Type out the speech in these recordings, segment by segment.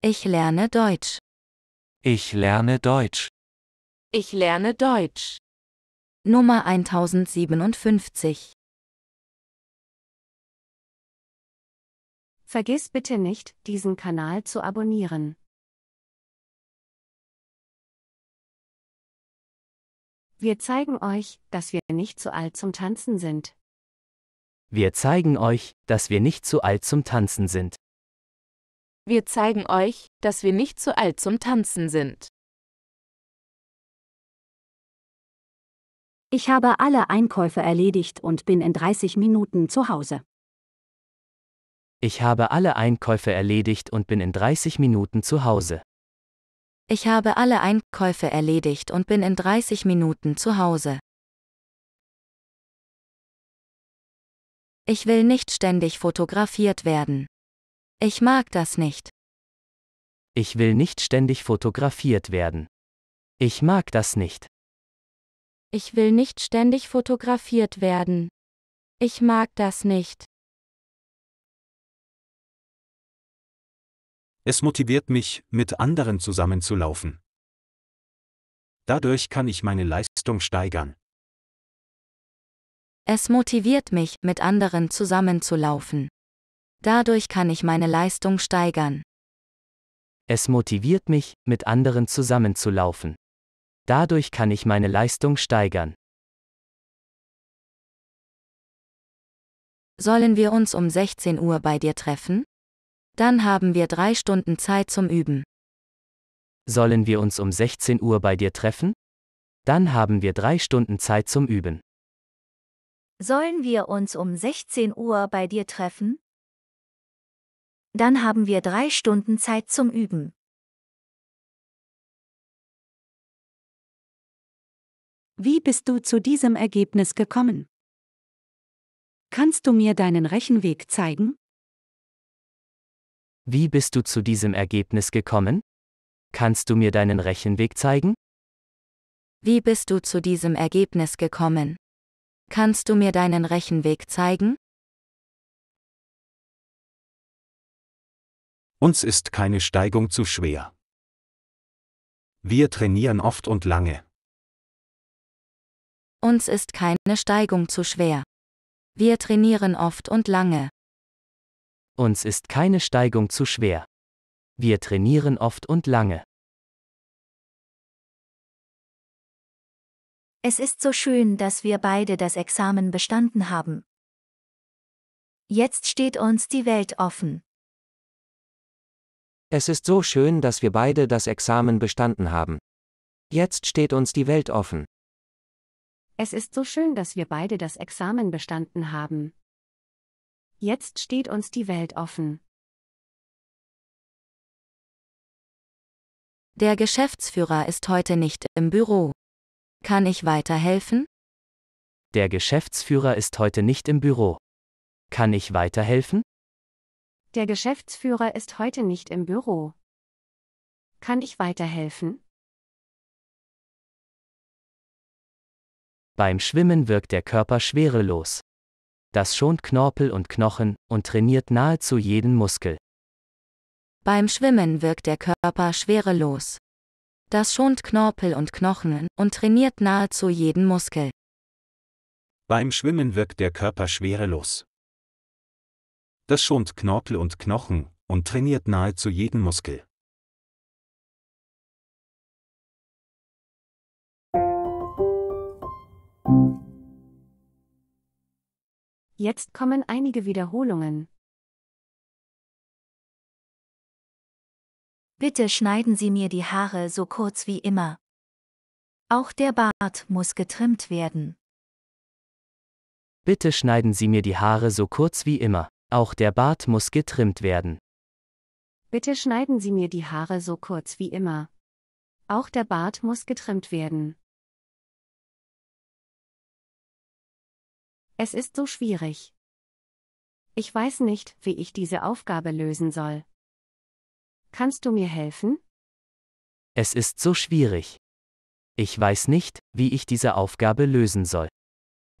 Ich lerne Deutsch. Ich lerne Deutsch. Ich lerne Deutsch. Nummer 1057. Vergiss bitte nicht, diesen Kanal zu abonnieren. Wir zeigen euch, dass wir nicht zu alt zum Tanzen sind. Wir zeigen euch, dass wir nicht zu alt zum Tanzen sind. Wir zeigen euch, dass wir nicht zu alt zum Tanzen sind. Ich habe alle Einkäufe erledigt und bin in 30 Minuten zu Hause. Ich habe alle Einkäufe erledigt und bin in 30 Minuten zu Hause. Ich habe alle Einkäufe erledigt und bin in 30 Minuten zu Hause. Ich will nicht ständig fotografiert werden. Ich mag das nicht. Ich will nicht ständig fotografiert werden. Ich mag das nicht. Ich will nicht ständig fotografiert werden. Ich mag das nicht. Es motiviert mich, mit anderen zusammenzulaufen. Dadurch kann ich meine Leistung steigern. Es motiviert mich, mit anderen zusammenzulaufen. Dadurch kann ich meine Leistung steigern. Es motiviert mich, mit anderen zusammenzulaufen. Dadurch kann ich meine Leistung steigern. Sollen wir uns um 16 Uhr bei dir treffen? Dann haben wir drei Stunden Zeit zum Üben. Sollen wir uns um 16 Uhr bei dir treffen? Dann haben wir drei Stunden Zeit zum Üben. Sollen wir uns um 16 Uhr bei dir treffen? Dann haben wir drei Stunden Zeit zum Üben. Wie bist du zu diesem Ergebnis gekommen? Kannst du mir deinen Rechenweg zeigen? Wie bist du zu diesem Ergebnis gekommen? Kannst du mir deinen Rechenweg zeigen? Wie bist du zu diesem Ergebnis gekommen? Kannst du mir deinen Rechenweg zeigen? Uns ist keine Steigung zu schwer. Wir trainieren oft und lange. Uns ist keine Steigung zu schwer. Wir trainieren oft und lange. Uns ist keine Steigung zu schwer. Wir trainieren oft und lange. Es ist so schön, dass wir beide das Examen bestanden haben. Jetzt steht uns die Welt offen. Es ist so schön, dass wir beide das Examen bestanden haben. Jetzt steht uns die Welt offen. Es ist so schön, dass wir beide das Examen bestanden haben. Jetzt steht uns die Welt offen. Der Geschäftsführer ist heute nicht im Büro. Kann ich weiterhelfen? Der Geschäftsführer ist heute nicht im Büro. Kann ich weiterhelfen? Der Geschäftsführer ist heute nicht im Büro. Kann ich weiterhelfen? Beim Schwimmen wirkt der Körper schwerelos. Das schont Knorpel und Knochen und trainiert nahezu jeden Muskel. Beim Schwimmen wirkt der Körper schwerelos. Das schont Knorpel und Knochen und trainiert nahezu jeden Muskel. Beim Schwimmen wirkt der Körper schwerelos. Das schont Knorpel und Knochen und trainiert nahezu jeden Muskel. Jetzt kommen einige Wiederholungen. Bitte schneiden Sie mir die Haare so kurz wie immer. Auch der Bart muss getrimmt werden. Bitte schneiden Sie mir die Haare so kurz wie immer. Auch der Bart muss getrimmt werden. Bitte schneiden Sie mir die Haare so kurz wie immer. Auch der Bart muss getrimmt werden. Es ist so schwierig. Ich weiß nicht, wie ich diese Aufgabe lösen soll. Kannst du mir helfen? Es ist so schwierig. Ich weiß nicht, wie ich diese Aufgabe lösen soll.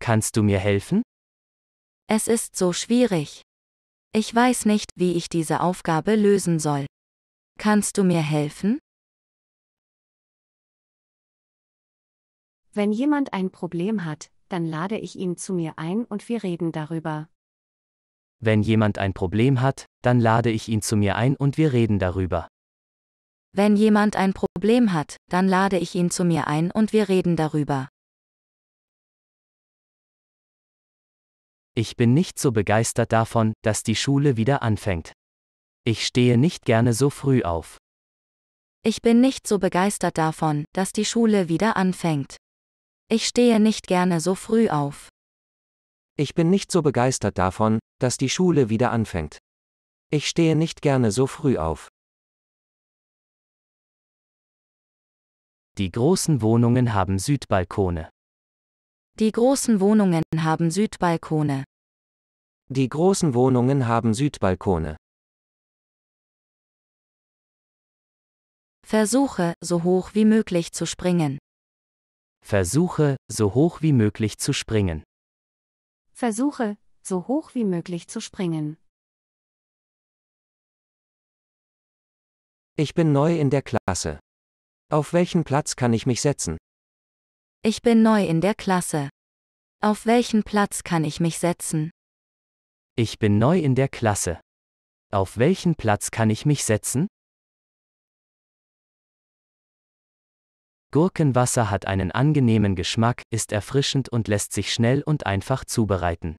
Kannst du mir helfen? Es ist so schwierig. Ich weiß nicht, wie ich diese Aufgabe lösen soll. Kannst du mir helfen? Wenn jemand ein Problem hat, dann lade ich ihn zu mir ein und wir reden darüber. Wenn jemand ein Problem hat, dann lade ich ihn zu mir ein und wir reden darüber. Wenn jemand ein Problem hat, dann lade ich ihn zu mir ein und wir reden darüber. Ich bin nicht so begeistert davon, dass die Schule wieder anfängt. Ich stehe nicht gerne so früh auf. Ich bin nicht so begeistert davon, dass die Schule wieder anfängt. Ich stehe nicht gerne so früh auf. Ich bin nicht so begeistert davon, dass die Schule wieder anfängt. Ich stehe nicht gerne so früh auf. Die großen Wohnungen haben Südbalkone. Die großen Wohnungen haben Südbalkone. Die großen Wohnungen haben Südbalkone. Versuche, so hoch wie möglich zu springen. Versuche, so hoch wie möglich zu springen. Versuche, so hoch wie möglich zu springen. Ich bin neu in der Klasse. Auf welchen Platz kann ich mich setzen? Ich bin neu in der Klasse. Auf welchen Platz kann ich mich setzen? Ich bin neu in der Klasse. Auf welchen Platz kann ich mich setzen? Gurkenwasser hat einen angenehmen Geschmack, ist erfrischend und lässt sich schnell und einfach zubereiten.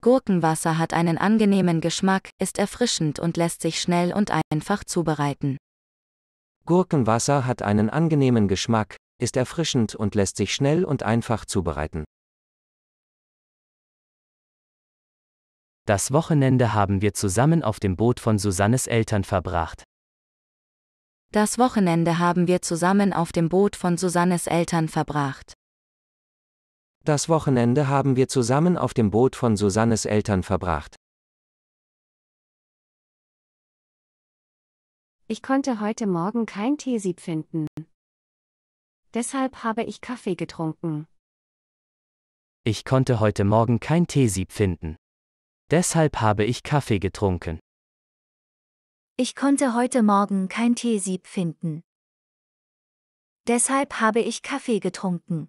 Gurkenwasser hat einen angenehmen Geschmack, ist erfrischend und lässt sich schnell und einfach zubereiten. Gurkenwasser hat einen angenehmen Geschmack, ist erfrischend und lässt sich schnell und einfach zubereiten. Das Wochenende haben wir zusammen auf dem Boot von Susannes Eltern verbracht. Das Wochenende haben wir zusammen auf dem Boot von Susannes Eltern verbracht. Das Wochenende haben wir zusammen auf dem Boot von Susannes Eltern verbracht. Ich konnte heute Morgen kein Teesieb finden. Deshalb habe ich Kaffee getrunken. Ich konnte heute Morgen kein Teesieb finden. Deshalb habe ich Kaffee getrunken. Ich konnte heute Morgen kein Teesieb finden. Deshalb habe ich Kaffee getrunken.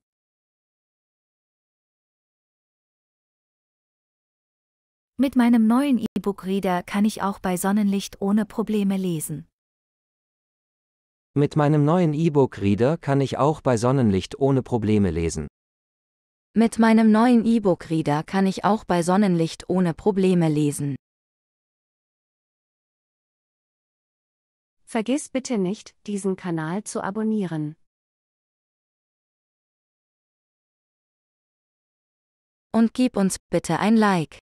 Mit meinem neuen E-Book-Reader kann ich auch bei Sonnenlicht ohne Probleme lesen. Mit meinem neuen E-Book-Reader kann ich auch bei Sonnenlicht ohne Probleme lesen. Mit meinem neuen E-Book-Reader kann ich auch bei Sonnenlicht ohne Probleme lesen. Vergiss bitte nicht, diesen Kanal zu abonnieren. Und gib uns bitte ein Like.